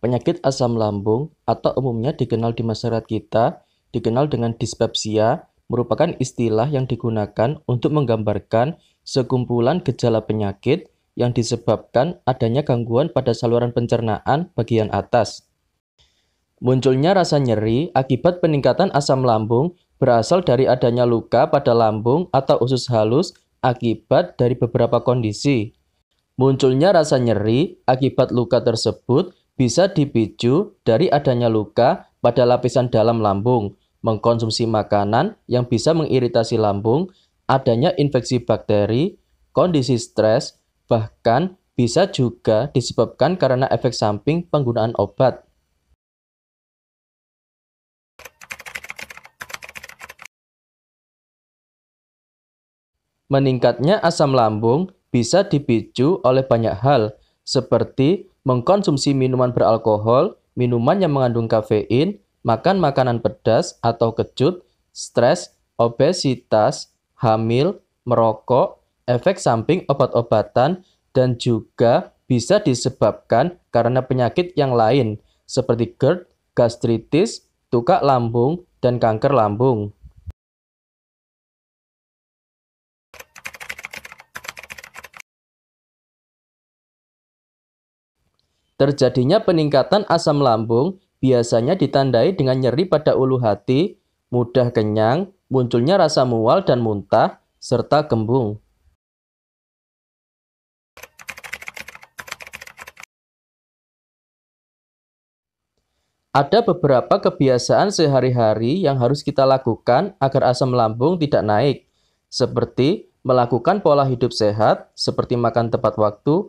Penyakit asam lambung atau umumnya dikenal di masyarakat kita dikenal dengan dispepsia merupakan istilah yang digunakan untuk menggambarkan sekumpulan gejala penyakit yang disebabkan adanya gangguan pada saluran pencernaan bagian atas. Munculnya rasa nyeri akibat peningkatan asam lambung berasal dari adanya luka pada lambung atau usus halus akibat dari beberapa kondisi. Munculnya rasa nyeri akibat luka tersebut bisa dipicu dari adanya luka pada lapisan dalam lambung, mengkonsumsi makanan yang bisa mengiritasi lambung, adanya infeksi bakteri, kondisi stres, bahkan bisa juga disebabkan karena efek samping penggunaan obat. Meningkatnya asam lambung bisa dipicu oleh banyak hal, seperti mengkonsumsi minuman beralkohol, minuman yang mengandung kafein, makan makanan pedas atau kecut, stres, obesitas, hamil, merokok, efek samping obat-obatan, dan juga bisa disebabkan karena penyakit yang lain seperti GERD, gastritis, tukak lambung, dan kanker lambung. Terjadinya peningkatan asam lambung biasanya ditandai dengan nyeri pada ulu hati, mudah kenyang, munculnya rasa mual dan muntah, serta kembung. Ada beberapa kebiasaan sehari-hari yang harus kita lakukan agar asam lambung tidak naik, seperti melakukan pola hidup sehat, seperti makan tepat waktu,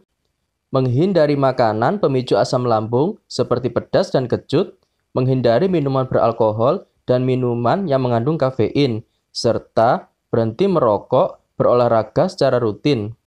menghindari makanan pemicu asam lambung seperti pedas dan kecut, menghindari minuman beralkohol dan minuman yang mengandung kafein, serta berhenti merokok, berolahraga secara rutin.